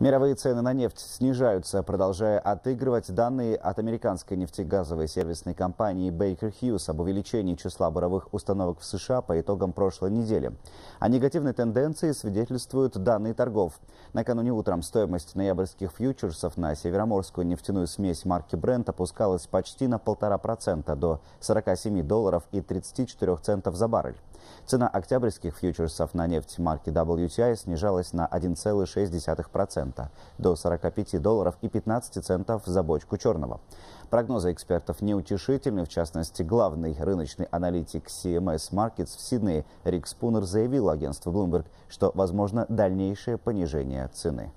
Мировые цены на нефть снижаются, продолжая отыгрывать данные от американской нефтегазовой сервисной компании Baker Hughes об увеличении числа буровых установок в США по итогам прошлой недели. О негативной тенденции свидетельствуют данные торгов. Накануне утром стоимость ноябрьских фьючерсов на североморскую нефтяную смесь марки Brent опускалась почти на 1,5% до 47 долларов и 34 центов за баррель. Цена октябрьских фьючерсов на нефть марки WTI снижалась на 1,6% до 45 долларов и 15 центов за бочку черного. Прогнозы экспертов неутешительны. В частности, главный рыночный аналитик CMS Markets в Сиднее Рик Спунер заявил агентству Bloomberg, что возможно дальнейшее понижение цены.